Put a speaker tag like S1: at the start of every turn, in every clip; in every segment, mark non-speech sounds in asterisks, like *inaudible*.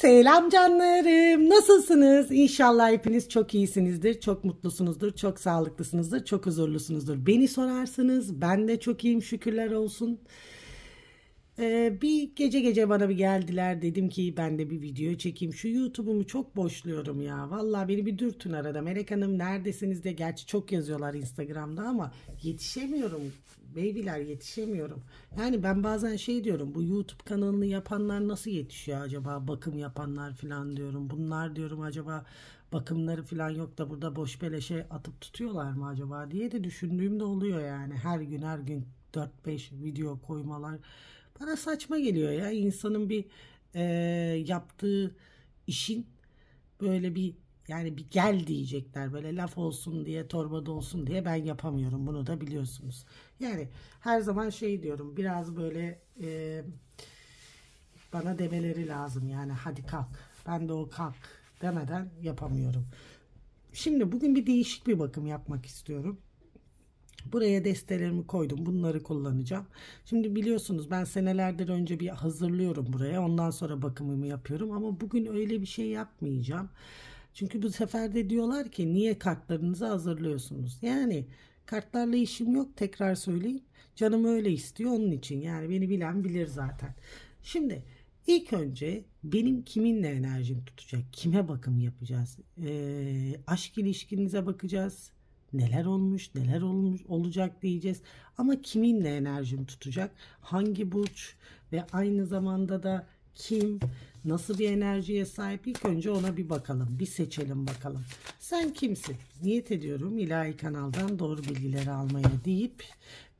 S1: Selam canlarım. Nasılsınız? İnşallah hepiniz çok iyisinizdir, çok mutlusunuzdur, çok sağlıklısınızdır, çok huzurlusunuzdur. Beni sorarsınız, ben de çok iyiyim şükürler olsun. Ee, bir gece gece bana bir geldiler dedim ki ben de bir video çekeyim. Şu YouTube'umu çok boşluyorum ya. Valla beni bir dürtün arada. Melek Hanım neredesiniz de gerçi çok yazıyorlar Instagram'da ama yetişemiyorum. Babyler yetişemiyorum. Yani ben bazen şey diyorum bu YouTube kanalını yapanlar nasıl yetişiyor acaba bakım yapanlar falan diyorum. Bunlar diyorum acaba bakımları falan yok da burada boş beleşe atıp tutuyorlar mı acaba diye de düşündüğüm de oluyor yani. Her gün her gün 4-5 video koymalar bana saçma geliyor ya. insanın bir e, yaptığı işin böyle bir yani bir gel diyecekler böyle laf olsun diye torbada olsun diye ben yapamıyorum bunu da biliyorsunuz. Yani her zaman şey diyorum biraz böyle e, bana demeleri lazım yani hadi kalk ben de o kalk demeden yapamıyorum. Şimdi bugün bir değişik bir bakım yapmak istiyorum. Buraya destelerimi koydum. Bunları kullanacağım. Şimdi biliyorsunuz ben senelerdir önce bir hazırlıyorum buraya. Ondan sonra bakımımı yapıyorum. Ama bugün öyle bir şey yapmayacağım. Çünkü bu sefer de diyorlar ki niye kartlarınızı hazırlıyorsunuz? Yani kartlarla işim yok tekrar söyleyeyim. Canım öyle istiyor onun için. Yani beni bilen bilir zaten. Şimdi ilk önce benim kiminle enerjim tutacak? Kime bakım yapacağız? E, aşk ilişkinize bakacağız. Neler olmuş, neler olmuş olacak diyeceğiz. Ama kiminle enerjim tutacak? Hangi burç ve aynı zamanda da kim Nasıl bir enerjiye sahip? İlk önce ona bir bakalım. Bir seçelim bakalım. Sen kimsin? Niyet ediyorum ilahi kanaldan doğru bilgileri almaya deyip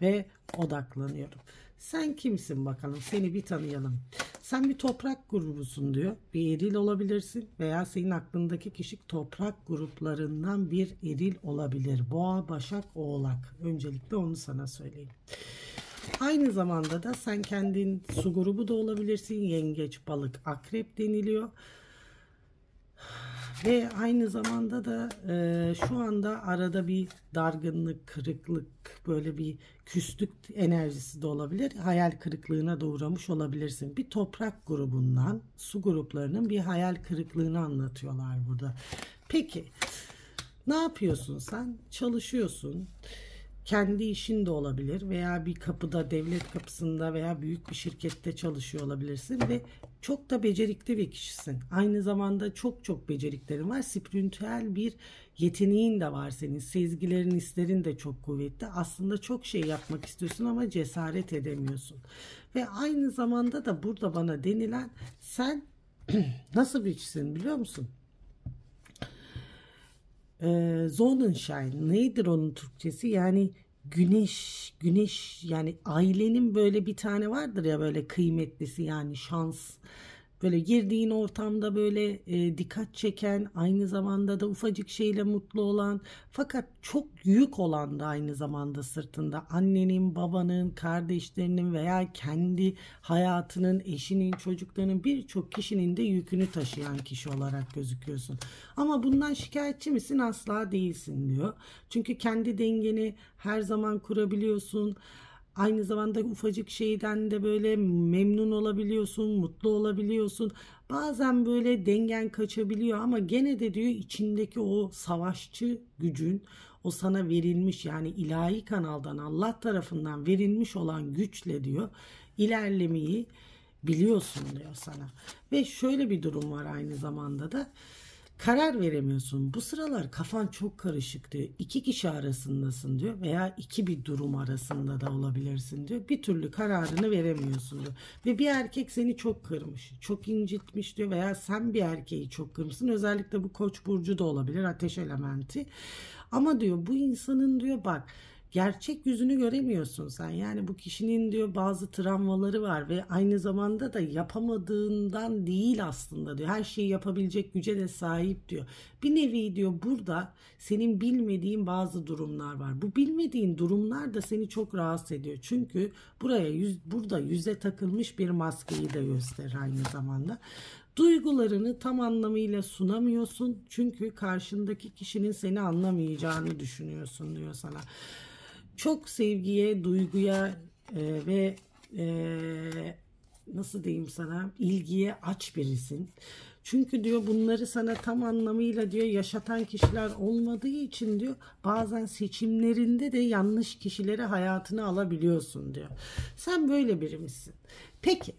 S1: ve odaklanıyorum. Sen kimsin bakalım? Seni bir tanıyalım. Sen bir toprak grubusun diyor. Bir eril olabilirsin veya senin aklındaki kişi toprak gruplarından bir eril olabilir. Boğa, Başak, Oğlak. Öncelikle onu sana söyleyeyim. Aynı zamanda da sen kendin su grubu da olabilirsin. Yengeç, balık, akrep deniliyor. Ve aynı zamanda da e, şu anda arada bir dargınlık, kırıklık, böyle bir küslük enerjisi de olabilir. Hayal kırıklığına da uğramış olabilirsin. Bir toprak grubundan, su gruplarının bir hayal kırıklığını anlatıyorlar burada. Peki, ne yapıyorsun sen? Çalışıyorsun. Çalışıyorsun kendi işin de olabilir veya bir kapıda devlet kapısında veya büyük bir şirkette çalışıyor olabilirsin ve çok da becerikli bir kişisin. Aynı zamanda çok çok beceriklerin var. Spiritüel bir yeteneğin de var senin. Sezgilerin, hislerin de çok kuvvetli. Aslında çok şey yapmak istiyorsun ama cesaret edemiyorsun. Ve aynı zamanda da burada bana denilen sen *clears throat* nasıl bir kişisin biliyor musun? e, Sonnenschein nedir onun Türkçesi yani güneş güneş yani ailenin böyle bir tane vardır ya böyle kıymetlisi yani şans böyle girdiğin ortamda böyle e, dikkat çeken aynı zamanda da ufacık şeyle mutlu olan fakat çok yük olan da aynı zamanda sırtında annenin babanın kardeşlerinin veya kendi hayatının eşinin çocuklarının birçok kişinin de yükünü taşıyan kişi olarak gözüküyorsun ama bundan şikayetçi misin asla değilsin diyor çünkü kendi dengeni her zaman kurabiliyorsun Aynı zamanda ufacık şeyden de böyle memnun olabiliyorsun, mutlu olabiliyorsun. Bazen böyle dengen kaçabiliyor ama gene de diyor içindeki o savaşçı gücün, o sana verilmiş yani ilahi kanaldan Allah tarafından verilmiş olan güçle diyor ilerlemeyi biliyorsun diyor sana. Ve şöyle bir durum var aynı zamanda da Karar veremiyorsun. Bu sıralar kafan çok karışık diyor. İki kişi arasındasın diyor veya iki bir durum arasında da olabilirsin diyor. Bir türlü kararını veremiyorsun diyor. Ve bir erkek seni çok kırmış, çok incitmiş diyor veya sen bir erkeği çok kırmışsın. Özellikle bu koç burcu da olabilir, ateş elementi. Ama diyor bu insanın diyor bak gerçek yüzünü göremiyorsun sen. Yani bu kişinin diyor bazı travmaları var ve aynı zamanda da yapamadığından değil aslında diyor. Her şeyi yapabilecek güce de sahip diyor. Bir nevi diyor burada senin bilmediğin bazı durumlar var. Bu bilmediğin durumlar da seni çok rahatsız ediyor. Çünkü buraya yüz, burada yüze takılmış bir maskeyi de gösterir aynı zamanda. Duygularını tam anlamıyla sunamıyorsun çünkü karşındaki kişinin seni anlamayacağını düşünüyorsun diyor sana çok sevgiye, duyguya e, ve e, nasıl diyeyim sana ilgiye aç birisin. Çünkü diyor bunları sana tam anlamıyla diyor yaşatan kişiler olmadığı için diyor bazen seçimlerinde de yanlış kişileri hayatına alabiliyorsun diyor. Sen böyle biri misin? Peki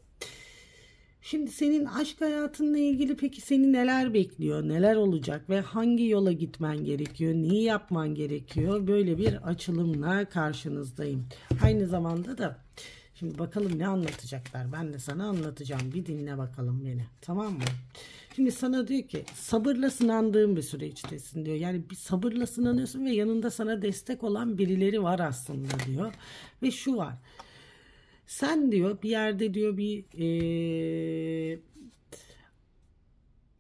S1: Şimdi senin aşk hayatınla ilgili peki seni neler bekliyor? Neler olacak ve hangi yola gitmen gerekiyor? Neyi yapman gerekiyor? Böyle bir açılımla karşınızdayım. Aynı zamanda da şimdi bakalım ne anlatacaklar. Ben de sana anlatacağım. Bir dinle bakalım beni. Tamam mı? Şimdi sana diyor ki sabırla sınandığın bir süreçtesin diyor. Yani bir sabırla sınanıyorsun ve yanında sana destek olan birileri var aslında diyor. Ve şu var sen diyor bir yerde diyor bir e,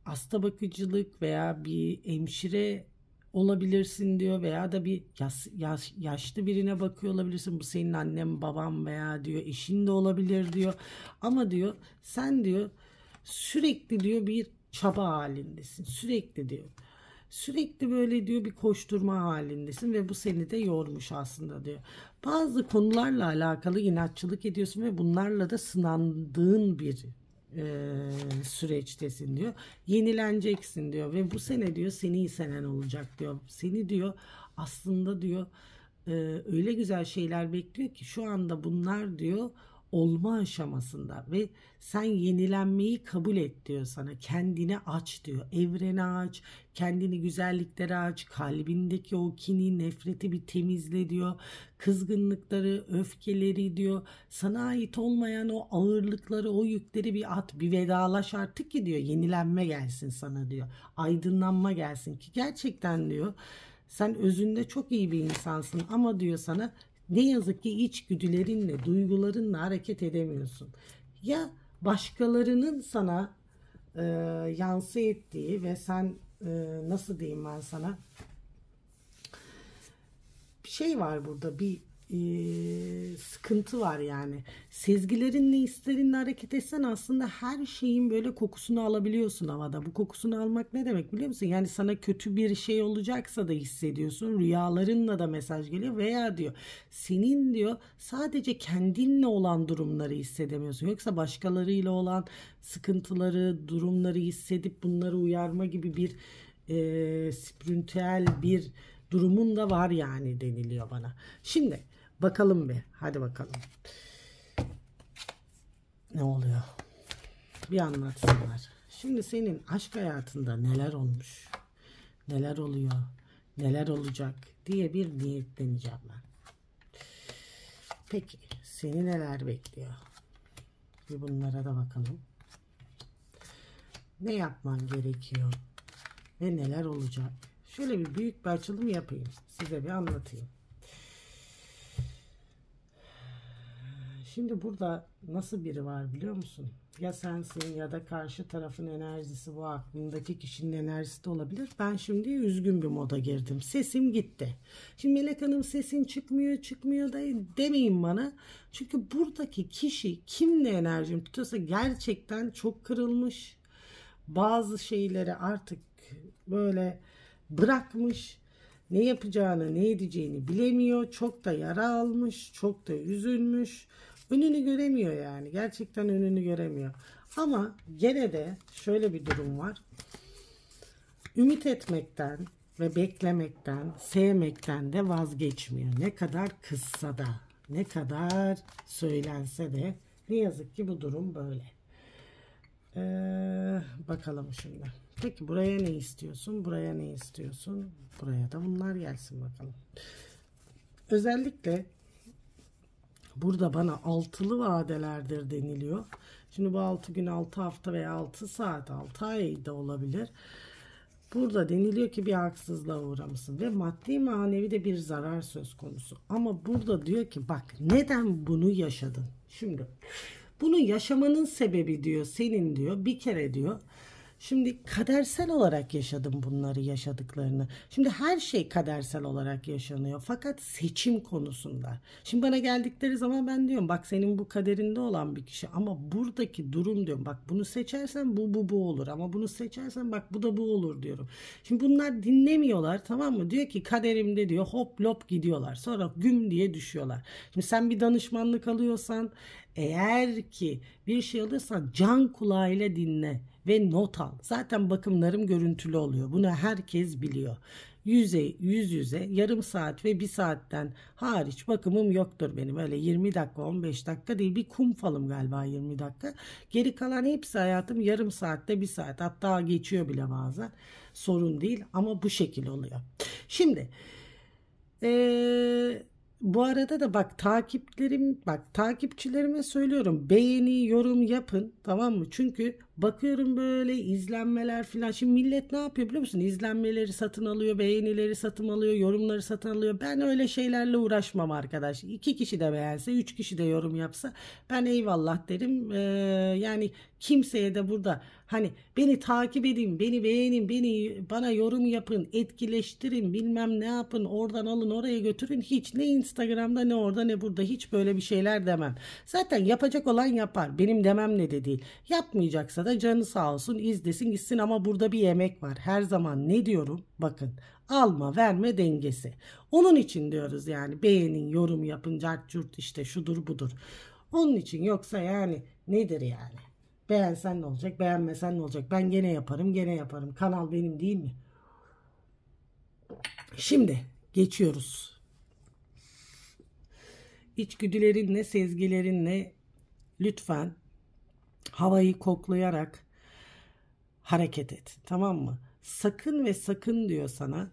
S1: hasta bakıcılık veya bir hemşire olabilirsin diyor veya da bir yaş, yaş, yaşlı birine bakıyor olabilirsin. Bu senin annem babam veya diyor eşin de olabilir diyor. Ama diyor sen diyor sürekli diyor bir çaba halindesin. Sürekli diyor. Sürekli böyle diyor bir koşturma halindesin ve bu seni de yormuş aslında diyor bazı konularla alakalı inatçılık ediyorsun ve bunlarla da sınandığın bir e, süreçtesin diyor. Yenileneceksin diyor ve bu sene diyor seni iyi senen olacak diyor. Seni diyor aslında diyor e, öyle güzel şeyler bekliyor ki şu anda bunlar diyor olma aşamasında ve sen yenilenmeyi kabul et diyor sana. Kendini aç diyor. Evrene aç, kendini güzelliklere aç, kalbindeki o kini, nefreti bir temizle diyor. Kızgınlıkları, öfkeleri diyor. Sana ait olmayan o ağırlıkları, o yükleri bir at, bir vedalaş artık ki diyor. Yenilenme gelsin sana diyor. Aydınlanma gelsin ki gerçekten diyor. Sen özünde çok iyi bir insansın ama diyor sana ne yazık ki içgüdülerinle, duygularınla hareket edemiyorsun. Ya başkalarının sana e, yansı ettiği ve sen e, nasıl diyeyim ben sana şey var burada bir sıkıntı var yani. Sezgilerinle hislerinle hareket etsen aslında her şeyin böyle kokusunu alabiliyorsun havada. Bu kokusunu almak ne demek biliyor musun? Yani sana kötü bir şey olacaksa da hissediyorsun. Rüyalarınla da mesaj geliyor veya diyor senin diyor sadece kendinle olan durumları hissedemiyorsun. Yoksa başkalarıyla olan sıkıntıları, durumları hissedip bunları uyarma gibi bir e, spiritüel bir durumun da var yani deniliyor bana. Şimdi Bakalım bir. Hadi bakalım. Ne oluyor? Bir anlatsınlar. Şimdi senin aşk hayatında neler olmuş? Neler oluyor? Neler olacak? Diye bir niyetleneceğim ben. Peki seni neler bekliyor? Bir bunlara da bakalım. Ne yapman gerekiyor? Ve neler olacak? Şöyle bir büyük bir açılım yapayım. Size bir anlatayım. Şimdi burada nasıl biri var biliyor musun? Ya sensin ya da karşı tarafın enerjisi bu aklındaki kişinin enerjisi de olabilir. Ben şimdi üzgün bir moda girdim. Sesim gitti. Şimdi Melek Hanım sesin çıkmıyor çıkmıyor da demeyin bana. Çünkü buradaki kişi kimle enerjim tutuyorsa gerçekten çok kırılmış. Bazı şeyleri artık böyle bırakmış ne yapacağını ne edeceğini bilemiyor. Çok da yara almış, çok da üzülmüş önünü göremiyor yani. Gerçekten önünü göremiyor. Ama gene de şöyle bir durum var. Ümit etmekten ve beklemekten, sevmekten de vazgeçmiyor. Ne kadar kızsa da, ne kadar söylense de ne yazık ki bu durum böyle. Ee, bakalım şimdi. Peki buraya ne istiyorsun? Buraya ne istiyorsun? Buraya da bunlar gelsin bakalım. Özellikle Burada bana altılı vadelerdir deniliyor. Şimdi bu altı gün altı hafta veya altı saat altı ay da olabilir. Burada deniliyor ki bir haksızlığa uğramışsın ve maddi manevi de bir zarar söz konusu. Ama burada diyor ki bak neden bunu yaşadın? Şimdi bunu yaşamanın sebebi diyor senin diyor bir kere diyor Şimdi kadersel olarak yaşadım bunları yaşadıklarını. Şimdi her şey kadersel olarak yaşanıyor. Fakat seçim konusunda. Şimdi bana geldikleri zaman ben diyorum bak senin bu kaderinde olan bir kişi ama buradaki durum diyorum bak bunu seçersen bu bu bu olur ama bunu seçersen bak bu da bu olur diyorum. Şimdi bunlar dinlemiyorlar tamam mı? Diyor ki kaderimde diyor hop lop gidiyorlar. Sonra güm diye düşüyorlar. Şimdi sen bir danışmanlık alıyorsan eğer ki bir şey alırsan can kulağıyla dinle ve not al. Zaten bakımlarım görüntülü oluyor. Bunu herkes biliyor. Yüze, yüz yüze yarım saat ve bir saatten hariç bakımım yoktur benim. Öyle 20 dakika 15 dakika değil bir kum falım galiba 20 dakika. Geri kalan hepsi hayatım yarım saatte bir saat hatta geçiyor bile bazen. Sorun değil ama bu şekil oluyor. Şimdi eee bu arada da bak takiplerim bak takipçilerime söylüyorum beğeni yorum yapın tamam mı? Çünkü Bakıyorum böyle izlenmeler filan. Şimdi millet ne yapıyor biliyor musun? İzlenmeleri satın alıyor, beğenileri satın alıyor, yorumları satın alıyor. Ben öyle şeylerle uğraşmam arkadaş. İki kişi de beğense, üç kişi de yorum yapsa ben eyvallah derim. Ee, yani kimseye de burada hani beni takip edin, beni beğenin, beni bana yorum yapın, etkileştirin, bilmem ne yapın, oradan alın, oraya götürün. Hiç ne Instagram'da ne orada ne burada hiç böyle bir şeyler demem. Zaten yapacak olan yapar. Benim demem ne de değil. Yapmayacaksa isterse canı sağ olsun izlesin gitsin ama burada bir yemek var. Her zaman ne diyorum? Bakın alma verme dengesi. Onun için diyoruz yani beğenin, yorum yapın, cart işte şudur budur. Onun için yoksa yani nedir yani? Beğensen ne olacak, beğenmesen ne olacak? Ben gene yaparım, gene yaparım. Kanal benim değil mi? Şimdi geçiyoruz. İçgüdülerinle, sezgilerinle lütfen havayı koklayarak hareket et. Tamam mı? Sakın ve sakın diyor sana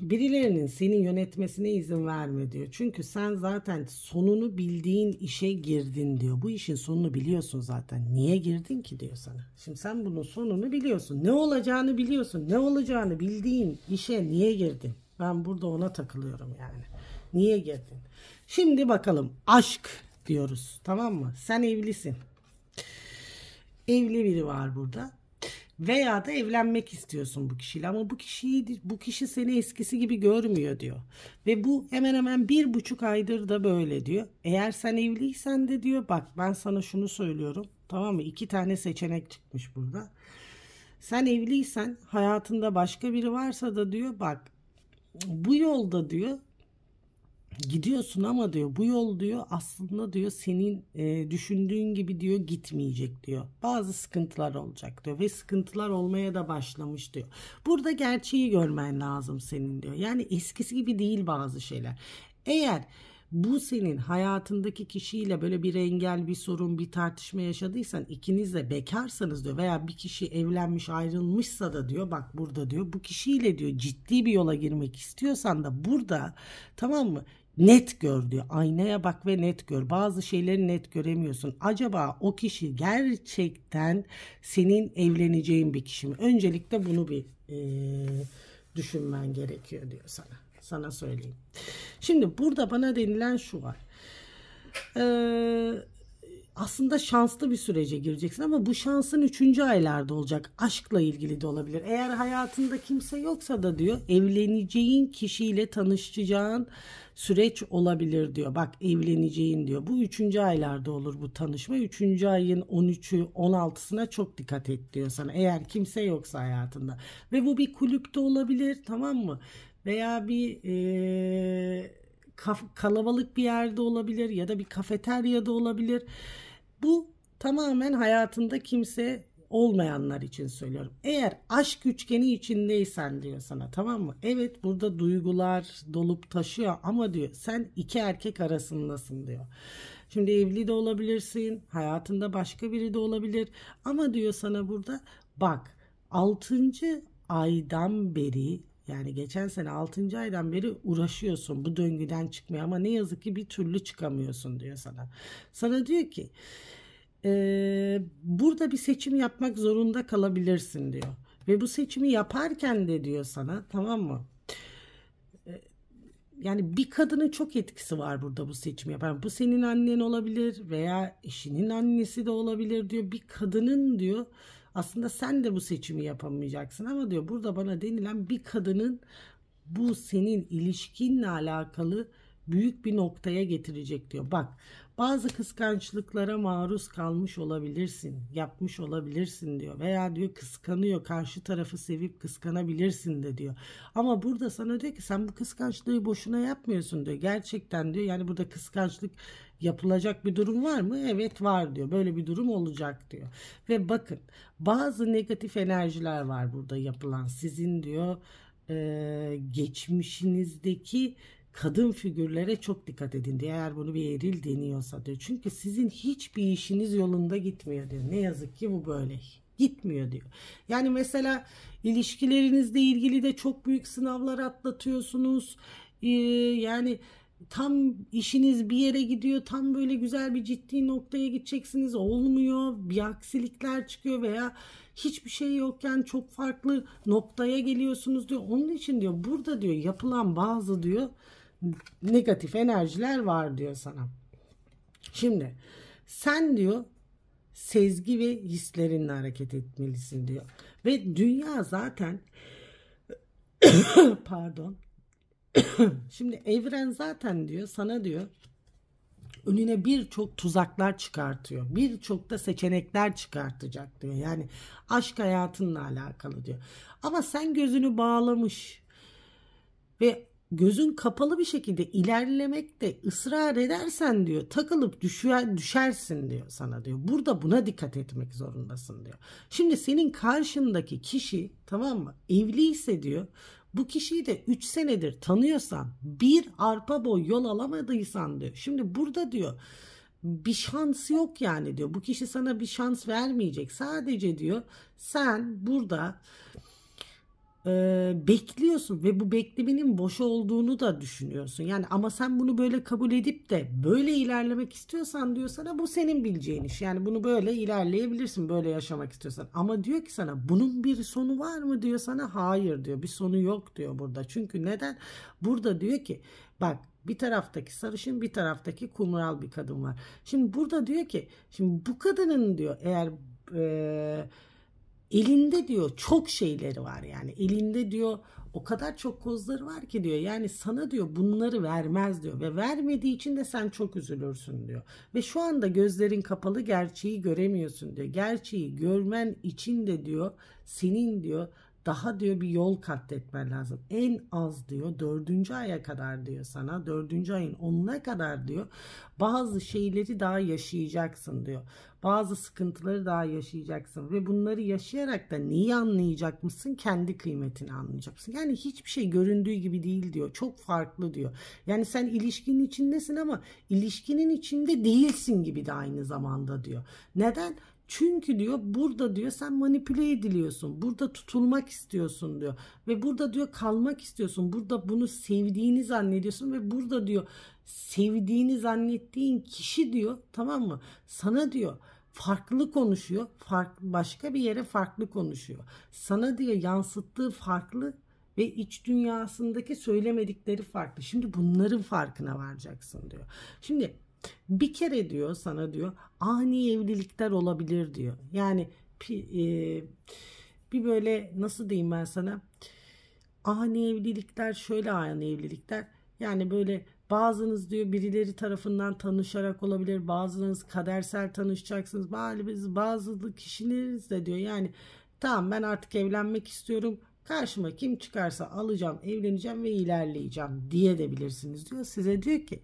S1: birilerinin seni yönetmesine izin verme diyor. Çünkü sen zaten sonunu bildiğin işe girdin diyor. Bu işin sonunu biliyorsun zaten. Niye girdin ki diyor sana. Şimdi sen bunun sonunu biliyorsun. Ne olacağını biliyorsun. Ne olacağını bildiğin işe niye girdin? Ben burada ona takılıyorum yani. Niye girdin? Şimdi bakalım aşk diyoruz. Tamam mı? Sen evlisin. Evli biri var burada. Veya da evlenmek istiyorsun bu kişiyle ama bu kişiyi bu kişi seni eskisi gibi görmüyor diyor. Ve bu hemen hemen bir buçuk aydır da böyle diyor. Eğer sen evliysen de diyor bak ben sana şunu söylüyorum tamam mı? İki tane seçenek çıkmış burada. Sen evliysen hayatında başka biri varsa da diyor bak bu yolda diyor gidiyorsun ama diyor bu yol diyor aslında diyor senin e, düşündüğün gibi diyor gitmeyecek diyor. Bazı sıkıntılar olacak diyor ve sıkıntılar olmaya da başlamış diyor. Burada gerçeği görmen lazım senin diyor. Yani eskisi gibi değil bazı şeyler. Eğer bu senin hayatındaki kişiyle böyle bir engel, bir sorun, bir tartışma yaşadıysan ikiniz de bekarsanız diyor veya bir kişi evlenmiş ayrılmışsa da diyor bak burada diyor bu kişiyle diyor ciddi bir yola girmek istiyorsan da burada tamam mı net gör diyor. Aynaya bak ve net gör. Bazı şeyleri net göremiyorsun. Acaba o kişi gerçekten senin evleneceğin bir kişi mi? Öncelikle bunu bir e, düşünmen gerekiyor diyor sana. Sana söyleyeyim. Şimdi burada bana denilen şu var. Eee aslında şanslı bir sürece gireceksin ama bu şansın üçüncü aylarda olacak. Aşkla ilgili de olabilir. Eğer hayatında kimse yoksa da diyor evleneceğin kişiyle tanışacağın süreç olabilir diyor. Bak evleneceğin diyor. Bu üçüncü aylarda olur bu tanışma. Üçüncü ayın 13'ü 16'sına çok dikkat et diyor sana. Eğer kimse yoksa hayatında. Ve bu bir kulüpte olabilir tamam mı? Veya bir... Ee, kalabalık bir yerde olabilir ya da bir kafeteryada olabilir. Bu tamamen hayatında kimse olmayanlar için söylüyorum. Eğer aşk üçgeni içindeysen diyor sana tamam mı? Evet burada duygular dolup taşıyor ama diyor sen iki erkek arasındasın diyor. Şimdi evli de olabilirsin, hayatında başka biri de olabilir ama diyor sana burada bak 6. aydan beri yani geçen sene 6. aydan beri uğraşıyorsun bu döngüden çıkmaya ama ne yazık ki bir türlü çıkamıyorsun diyor sana. Sana diyor ki e, burada bir seçim yapmak zorunda kalabilirsin diyor. Ve bu seçimi yaparken de diyor sana tamam mı? yani bir kadının çok etkisi var burada bu seçimi yapar. Bu senin annen olabilir veya eşinin annesi de olabilir diyor. Bir kadının diyor aslında sen de bu seçimi yapamayacaksın ama diyor burada bana denilen bir kadının bu senin ilişkinle alakalı büyük bir noktaya getirecek diyor. Bak bazı kıskançlıklara maruz kalmış olabilirsin, yapmış olabilirsin diyor. Veya diyor kıskanıyor, karşı tarafı sevip kıskanabilirsin de diyor. Ama burada sana diyor ki sen bu kıskançlığı boşuna yapmıyorsun diyor. Gerçekten diyor yani burada kıskançlık yapılacak bir durum var mı? Evet var diyor. Böyle bir durum olacak diyor. Ve bakın bazı negatif enerjiler var burada yapılan. Sizin diyor e, geçmişinizdeki kadın figürlere çok dikkat edin diye eğer bunu bir eril deniyorsa diyor. Çünkü sizin hiçbir işiniz yolunda gitmiyor diyor. Ne yazık ki bu böyle. Gitmiyor diyor. Yani mesela ilişkilerinizle ilgili de çok büyük sınavlar atlatıyorsunuz. Ee, yani tam işiniz bir yere gidiyor tam böyle güzel bir ciddi noktaya gideceksiniz olmuyor bir aksilikler çıkıyor veya hiçbir şey yokken çok farklı noktaya geliyorsunuz diyor onun için diyor burada diyor yapılan bazı diyor negatif enerjiler var diyor sana. Şimdi sen diyor sezgi ve hislerinle hareket etmelisin diyor. Ve dünya zaten *coughs* pardon *coughs* şimdi evren zaten diyor sana diyor önüne birçok tuzaklar çıkartıyor. Birçok da seçenekler çıkartacak diyor. Yani aşk hayatınla alakalı diyor. Ama sen gözünü bağlamış ve gözün kapalı bir şekilde ilerlemekte ısrar edersen diyor takılıp düşer, düşersin diyor sana diyor. Burada buna dikkat etmek zorundasın diyor. Şimdi senin karşındaki kişi tamam mı evliyse diyor bu kişiyi de 3 senedir tanıyorsan bir arpa boy yol alamadıysan diyor. Şimdi burada diyor bir şans yok yani diyor. Bu kişi sana bir şans vermeyecek. Sadece diyor sen burada e, bekliyorsun ve bu beklemenin boş olduğunu da düşünüyorsun. Yani ama sen bunu böyle kabul edip de böyle ilerlemek istiyorsan diyor sana bu senin bileceğin iş. Yani bunu böyle ilerleyebilirsin böyle yaşamak istiyorsan. Ama diyor ki sana bunun bir sonu var mı diyor sana hayır diyor bir sonu yok diyor burada. Çünkü neden? Burada diyor ki bak bir taraftaki sarışın bir taraftaki kumral bir kadın var. Şimdi burada diyor ki şimdi bu kadının diyor eğer eee elinde diyor çok şeyleri var yani elinde diyor o kadar çok kozları var ki diyor yani sana diyor bunları vermez diyor ve vermediği için de sen çok üzülürsün diyor ve şu anda gözlerin kapalı gerçeği göremiyorsun diyor gerçeği görmen için de diyor senin diyor daha diyor bir yol kat lazım. En az diyor dördüncü aya kadar diyor sana dördüncü ayın onuna kadar diyor bazı şeyleri daha yaşayacaksın diyor. Bazı sıkıntıları daha yaşayacaksın ve bunları yaşayarak da neyi anlayacak mısın? Kendi kıymetini anlayacaksın. Yani hiçbir şey göründüğü gibi değil diyor. Çok farklı diyor. Yani sen ilişkinin içindesin ama ilişkinin içinde değilsin gibi de aynı zamanda diyor. Neden? Çünkü diyor burada diyor sen manipüle ediliyorsun. Burada tutulmak istiyorsun diyor. Ve burada diyor kalmak istiyorsun. Burada bunu sevdiğini zannediyorsun ve burada diyor sevdiğini zannettiğin kişi diyor tamam mı? Sana diyor farklı konuşuyor. Fark, başka bir yere farklı konuşuyor. Sana diyor yansıttığı farklı ve iç dünyasındaki söylemedikleri farklı. Şimdi bunların farkına varacaksın diyor. Şimdi bir kere diyor sana diyor ani evlilikler olabilir diyor. Yani e, bir böyle nasıl diyeyim ben sana ani evlilikler şöyle ani evlilikler yani böyle bazınız diyor birileri tarafından tanışarak olabilir bazınız kadersel tanışacaksınız bazı, bazı kişileriniz de diyor yani tamam ben artık evlenmek istiyorum karşıma kim çıkarsa alacağım evleneceğim ve ilerleyeceğim diye de bilirsiniz diyor size diyor ki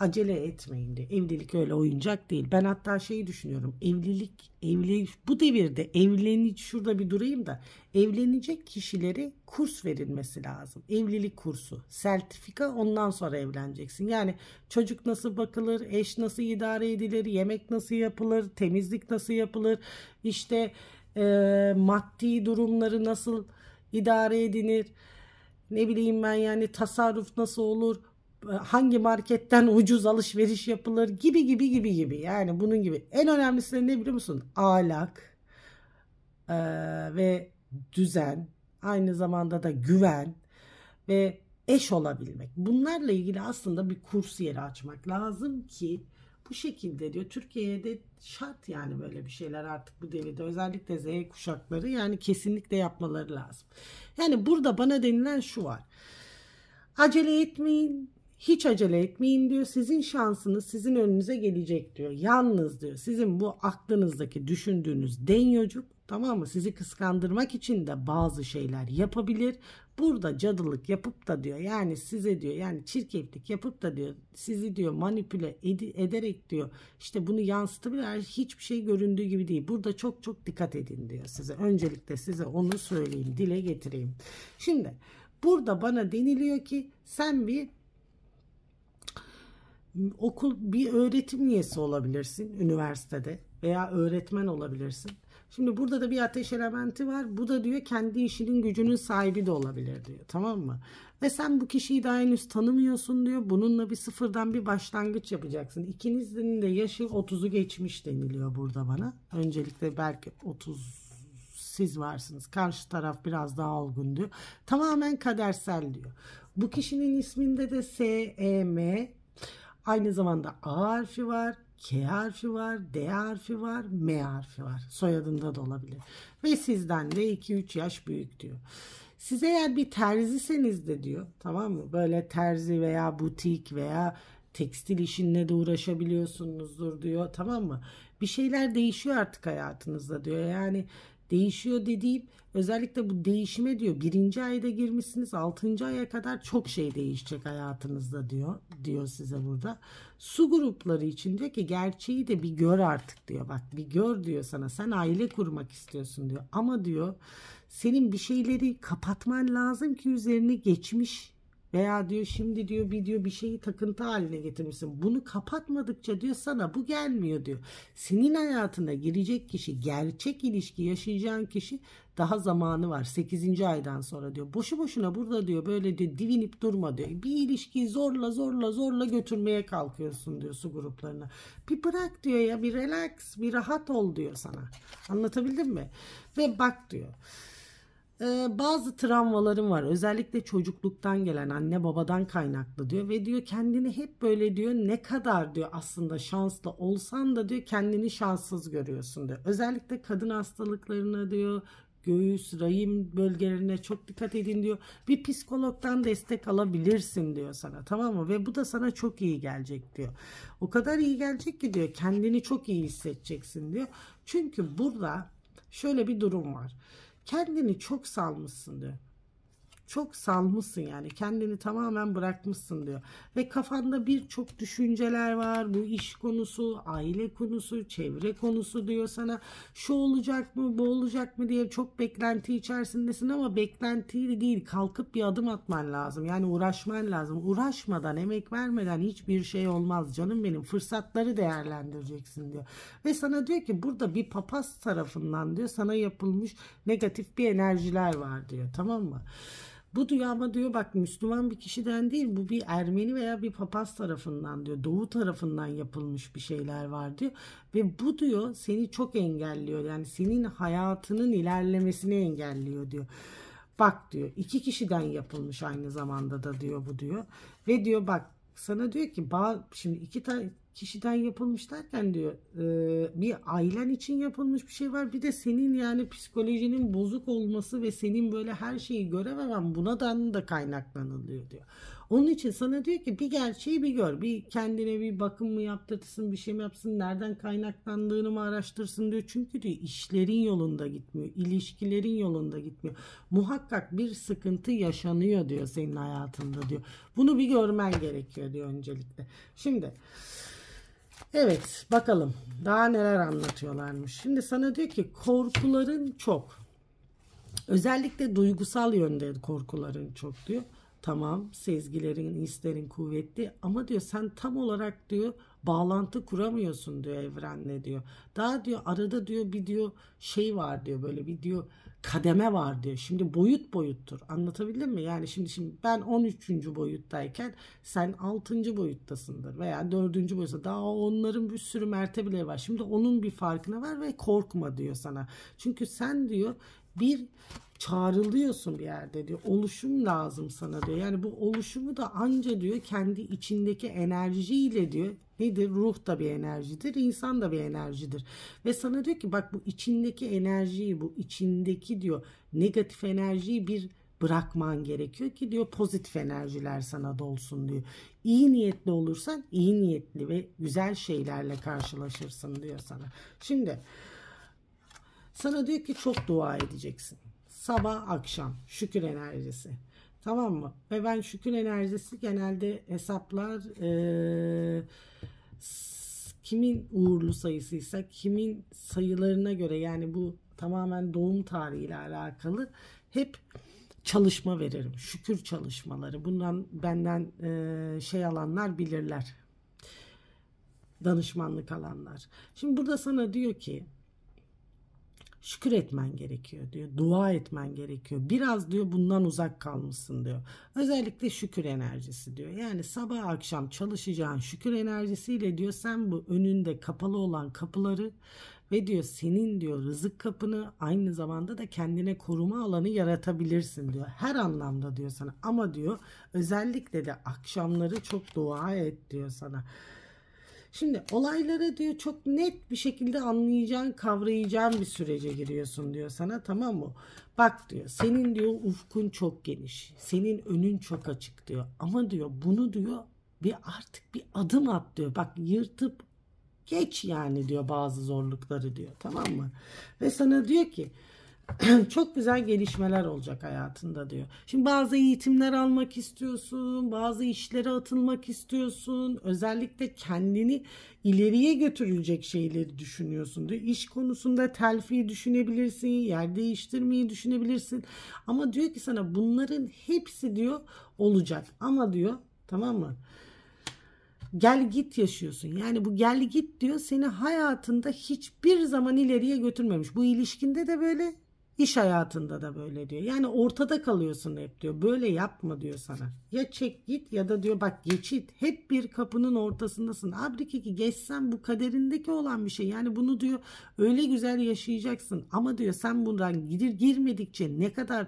S1: acele etmeyin de. Evlilik öyle oyuncak değil. Ben hatta şeyi düşünüyorum. Evlilik, evli bu devirde evleni şurada bir durayım da evlenecek kişilere kurs verilmesi lazım. Evlilik kursu, sertifika ondan sonra evleneceksin. Yani çocuk nasıl bakılır, eş nasıl idare edilir, yemek nasıl yapılır, temizlik nasıl yapılır, işte e, maddi durumları nasıl idare edinir, ne bileyim ben yani tasarruf nasıl olur hangi marketten ucuz alışveriş yapılır gibi gibi gibi gibi. Yani bunun gibi. En önemlisi ne biliyor musun? Ahlak e, ve düzen, aynı zamanda da güven ve eş olabilmek. Bunlarla ilgili aslında bir kurs yeri açmak lazım ki bu şekilde diyor. Türkiye'de şart yani böyle bir şeyler artık bu devirde özellikle Z kuşakları yani kesinlikle yapmaları lazım. Yani burada bana denilen şu var. Acele etmeyin, hiç acele etmeyin diyor. Sizin şansınız sizin önünüze gelecek diyor. Yalnız diyor. Sizin bu aklınızdaki düşündüğünüz denyocuk tamam mı? Sizi kıskandırmak için de bazı şeyler yapabilir. Burada cadılık yapıp da diyor yani size diyor yani çirkeflik yapıp da diyor sizi diyor manipüle ed- ederek diyor İşte bunu yansıtabilir. Hiçbir şey göründüğü gibi değil. Burada çok çok dikkat edin diyor size. Öncelikle size onu söyleyeyim, dile getireyim. Şimdi burada bana deniliyor ki sen bir okul bir öğretim üyesi olabilirsin üniversitede veya öğretmen olabilirsin. Şimdi burada da bir ateş elementi var. Bu da diyor kendi işinin gücünün sahibi de olabilir diyor. Tamam mı? Ve sen bu kişiyi daha henüz tanımıyorsun diyor. Bununla bir sıfırdan bir başlangıç yapacaksın. İkinizin de yaşı 30'u geçmiş deniliyor burada bana. Öncelikle belki 30 siz varsınız. Karşı taraf biraz daha olgun diyor. Tamamen kadersel diyor. Bu kişinin isminde de S.E.M. Aynı zamanda A harfi var, K harfi var, D harfi var, M harfi var. Soyadında da olabilir. Ve sizden de 2-3 yaş büyük diyor. Siz eğer bir terziseniz de diyor tamam mı? Böyle terzi veya butik veya tekstil işinle de uğraşabiliyorsunuzdur diyor tamam mı? Bir şeyler değişiyor artık hayatınızda diyor. Yani Değişiyor dediğim özellikle bu değişime diyor birinci ayda girmişsiniz altıncı aya kadar çok şey değişecek hayatınızda diyor diyor size burada. Su grupları için diyor ki gerçeği de bir gör artık diyor bak bir gör diyor sana sen aile kurmak istiyorsun diyor ama diyor senin bir şeyleri kapatman lazım ki üzerine geçmiş veya diyor şimdi diyor bir diyor bir şeyi takıntı haline getirmişsin. Bunu kapatmadıkça diyor sana bu gelmiyor diyor. Senin hayatına girecek kişi, gerçek ilişki yaşayacağın kişi daha zamanı var. 8. aydan sonra diyor. Boşu boşuna burada diyor böyle diyor divinip durma diyor. Bir ilişkiyi zorla zorla zorla götürmeye kalkıyorsun diyor su gruplarına. Bir bırak diyor ya bir relax bir rahat ol diyor sana. Anlatabildim mi? Ve bak diyor bazı travmalarım var. Özellikle çocukluktan gelen anne babadan kaynaklı diyor ve diyor kendini hep böyle diyor ne kadar diyor aslında şanslı olsan da diyor kendini şanssız görüyorsun diyor. Özellikle kadın hastalıklarına diyor göğüs, rahim bölgelerine çok dikkat edin diyor. Bir psikologdan destek alabilirsin diyor sana tamam mı? Ve bu da sana çok iyi gelecek diyor. O kadar iyi gelecek ki diyor kendini çok iyi hissedeceksin diyor. Çünkü burada şöyle bir durum var. Kendini çok salmışsın diyor çok salmışsın yani kendini tamamen bırakmışsın diyor. Ve kafanda birçok düşünceler var. Bu iş konusu, aile konusu, çevre konusu diyor sana. Şu olacak mı, bu olacak mı diye çok beklenti içerisindesin ama beklenti de değil. Kalkıp bir adım atman lazım. Yani uğraşman lazım. Uğraşmadan, emek vermeden hiçbir şey olmaz canım benim. Fırsatları değerlendireceksin diyor. Ve sana diyor ki burada bir papaz tarafından diyor sana yapılmış negatif bir enerjiler var diyor. Tamam mı? Bu diyor ama diyor bak Müslüman bir kişiden değil bu bir Ermeni veya bir papaz tarafından diyor. Doğu tarafından yapılmış bir şeyler var diyor. Ve bu diyor seni çok engelliyor. Yani senin hayatının ilerlemesini engelliyor diyor. Bak diyor iki kişiden yapılmış aynı zamanda da diyor bu diyor. Ve diyor bak sana diyor ki şimdi iki ta kişiden yapılmış derken diyor e, bir ailen için yapılmış bir şey var bir de senin yani psikolojinin bozuk olması ve senin böyle her şeyi görememen buna da, da kaynaklanılıyor diyor. Onun için sana diyor ki bir gerçeği bir gör bir kendine bir bakım mı yaptırsın bir şey mi yapsın nereden kaynaklandığını mı araştırsın diyor. Çünkü diyor işlerin yolunda gitmiyor ilişkilerin yolunda gitmiyor muhakkak bir sıkıntı yaşanıyor diyor senin hayatında diyor. Bunu bir görmen gerekiyor diyor öncelikle. Şimdi Evet bakalım daha neler anlatıyorlarmış. Şimdi sana diyor ki korkuların çok. Özellikle duygusal yönde korkuların çok diyor. Tamam sezgilerin, hislerin kuvvetli ama diyor sen tam olarak diyor bağlantı kuramıyorsun diyor evrenle diyor. Daha diyor arada diyor bir diyor şey var diyor böyle bir diyor kademe var diyor. Şimdi boyut boyuttur. Anlatabildim mi? Yani şimdi şimdi ben 13. boyuttayken sen 6. boyuttasındır veya 4. boyutta daha onların bir sürü mertebeleri var. Şimdi onun bir farkına var ve korkma diyor sana. Çünkü sen diyor bir çağrılıyorsun bir yerde diyor. Oluşum lazım sana diyor. Yani bu oluşumu da anca diyor kendi içindeki enerjiyle diyor. Nedir? Ruh da bir enerjidir, insan da bir enerjidir. Ve sana diyor ki bak bu içindeki enerjiyi, bu içindeki diyor negatif enerjiyi bir bırakman gerekiyor ki diyor pozitif enerjiler sana dolsun diyor. İyi niyetli olursan iyi niyetli ve güzel şeylerle karşılaşırsın diyor sana. Şimdi sana diyor ki çok dua edeceksin sabah akşam şükür enerjisi. Tamam mı? Ve ben şükür enerjisi genelde hesaplar e, kimin uğurlu sayısıysa kimin sayılarına göre yani bu tamamen doğum tarihiyle alakalı hep çalışma veririm. Şükür çalışmaları. Bundan benden e, şey alanlar bilirler. Danışmanlık alanlar. Şimdi burada sana diyor ki şükür etmen gerekiyor diyor. Dua etmen gerekiyor. Biraz diyor bundan uzak kalmışsın diyor. Özellikle şükür enerjisi diyor. Yani sabah akşam çalışacağın şükür enerjisiyle diyor sen bu önünde kapalı olan kapıları ve diyor senin diyor rızık kapını aynı zamanda da kendine koruma alanı yaratabilirsin diyor. Her anlamda diyor sana ama diyor özellikle de akşamları çok dua et diyor sana. Şimdi olayları diyor çok net bir şekilde anlayacağın, kavrayacağın bir sürece giriyorsun diyor sana tamam mı? Bak diyor senin diyor ufkun çok geniş. Senin önün çok açık diyor. Ama diyor bunu diyor bir artık bir adım at diyor. Bak yırtıp geç yani diyor bazı zorlukları diyor tamam mı? Ve sana diyor ki *clears throat* çok güzel gelişmeler olacak hayatında diyor. Şimdi bazı eğitimler almak istiyorsun, bazı işlere atılmak istiyorsun. Özellikle kendini ileriye götürülecek şeyleri düşünüyorsun diyor. İş konusunda telfi düşünebilirsin, yer değiştirmeyi düşünebilirsin. Ama diyor ki sana bunların hepsi diyor olacak. Ama diyor tamam mı? gel git yaşıyorsun. Yani bu gel git diyor seni hayatında hiçbir zaman ileriye götürmemiş. Bu ilişkinde de böyle iş hayatında da böyle diyor. Yani ortada kalıyorsun hep diyor. Böyle yapma diyor sana. Ya çek git ya da diyor bak geçit. Hep bir kapının ortasındasın. Abriki ki geçsen bu kaderindeki olan bir şey. Yani bunu diyor öyle güzel yaşayacaksın. Ama diyor sen bundan gidir girmedikçe ne kadar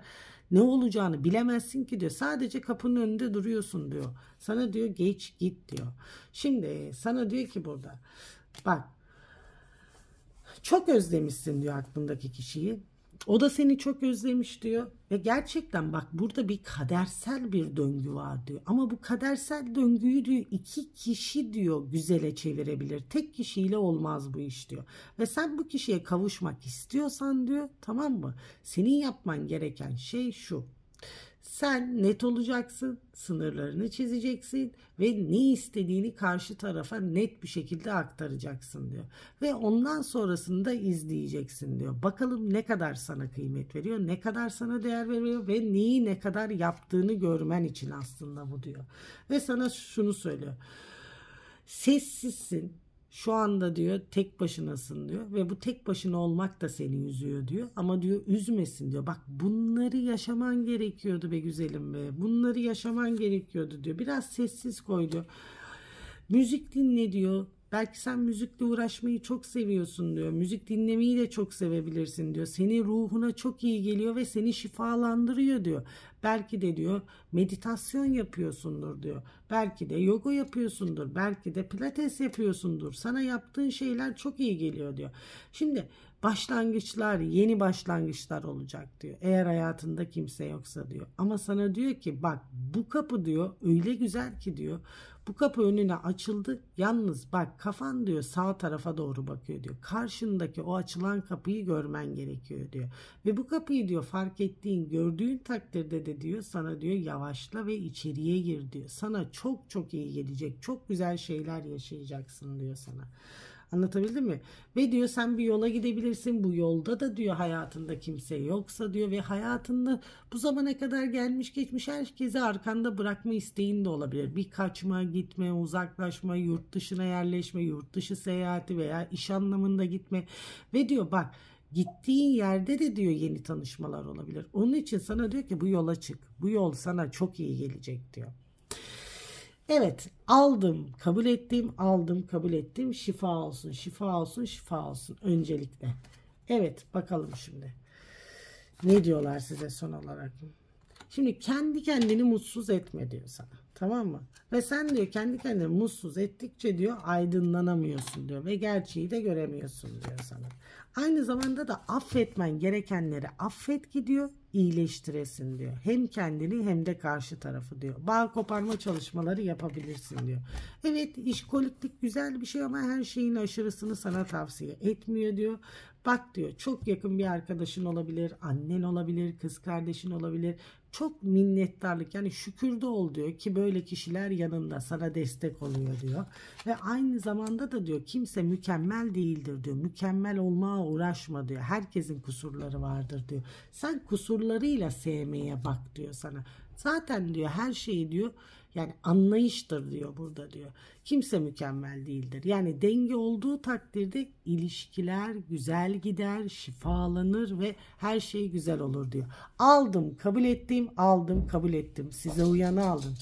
S1: ne olacağını bilemezsin ki diyor. Sadece kapının önünde duruyorsun diyor. Sana diyor geç git diyor. Şimdi sana diyor ki burada bak çok özlemişsin diyor aklındaki kişiyi o da seni çok özlemiş diyor. Ve gerçekten bak burada bir kadersel bir döngü var diyor. Ama bu kadersel döngüyü diyor iki kişi diyor güzele çevirebilir. Tek kişiyle olmaz bu iş diyor. Ve sen bu kişiye kavuşmak istiyorsan diyor tamam mı? Senin yapman gereken şey şu. Sen net olacaksın, sınırlarını çizeceksin ve ne istediğini karşı tarafa net bir şekilde aktaracaksın diyor. Ve ondan sonrasını da izleyeceksin diyor. Bakalım ne kadar sana kıymet veriyor, ne kadar sana değer veriyor ve neyi ne kadar yaptığını görmen için aslında bu diyor. Ve sana şunu söylüyor. Sessizsin, şu anda diyor tek başınasın diyor ve bu tek başına olmak da seni üzüyor diyor. Ama diyor üzmesin diyor. Bak bunları yaşaman gerekiyordu be güzelim be. Bunları yaşaman gerekiyordu diyor. Biraz sessiz koy diyor. Müzik dinle diyor. Belki sen müzikle uğraşmayı çok seviyorsun diyor. Müzik dinlemeyi de çok sevebilirsin diyor. Seni ruhuna çok iyi geliyor ve seni şifalandırıyor diyor. Belki de diyor meditasyon yapıyorsundur diyor. Belki de yoga yapıyorsundur. Belki de pilates yapıyorsundur. Sana yaptığın şeyler çok iyi geliyor diyor. Şimdi başlangıçlar, yeni başlangıçlar olacak diyor. Eğer hayatında kimse yoksa diyor. Ama sana diyor ki bak bu kapı diyor öyle güzel ki diyor bu kapı önüne açıldı. Yalnız bak kafan diyor sağ tarafa doğru bakıyor diyor. Karşındaki o açılan kapıyı görmen gerekiyor diyor. Ve bu kapıyı diyor fark ettiğin gördüğün takdirde de diyor sana diyor yavaşla ve içeriye gir diyor. Sana çok çok iyi gelecek. Çok güzel şeyler yaşayacaksın diyor sana. Anlatabildim mi? Ve diyor sen bir yola gidebilirsin. Bu yolda da diyor hayatında kimse yoksa diyor ve hayatında bu zamana kadar gelmiş geçmiş herkesi arkanda bırakma isteğin de olabilir. Bir kaçma, gitme, uzaklaşma, yurt dışına yerleşme, yurt dışı seyahati veya iş anlamında gitme ve diyor bak gittiğin yerde de diyor yeni tanışmalar olabilir. Onun için sana diyor ki bu yola çık. Bu yol sana çok iyi gelecek diyor. Evet aldım, kabul ettim, aldım, kabul ettim. Şifa olsun, şifa olsun, şifa olsun öncelikle. Evet bakalım şimdi. Ne diyorlar size son olarak? Şimdi kendi kendini mutsuz etme diyor sana. Tamam mı? Ve sen diyor kendi kendine mutsuz ettikçe diyor aydınlanamıyorsun diyor ve gerçeği de göremiyorsun diyor sana. Aynı zamanda da affetmen gerekenleri affet ki diyor iyileştiresin diyor. Hem kendini hem de karşı tarafı diyor. Bağ koparma çalışmaları yapabilirsin diyor. Evet işkoliklik güzel bir şey ama her şeyin aşırısını sana tavsiye etmiyor diyor. Bak diyor çok yakın bir arkadaşın olabilir, annen olabilir, kız kardeşin olabilir. Çok minnettarlık yani şükürde ol diyor ki böyle kişiler yanında sana destek oluyor diyor. Ve aynı zamanda da diyor kimse mükemmel değildir diyor. Mükemmel olmaya uğraşma diyor. Herkesin kusurları vardır diyor. Sen kusurlarıyla sevmeye bak diyor sana. Zaten diyor her şeyi diyor yani anlayıştır diyor burada diyor. Kimse mükemmel değildir. Yani denge olduğu takdirde ilişkiler güzel gider, şifalanır ve her şey güzel olur diyor. Aldım, kabul ettim, aldım, kabul ettim. Size uyanı aldım.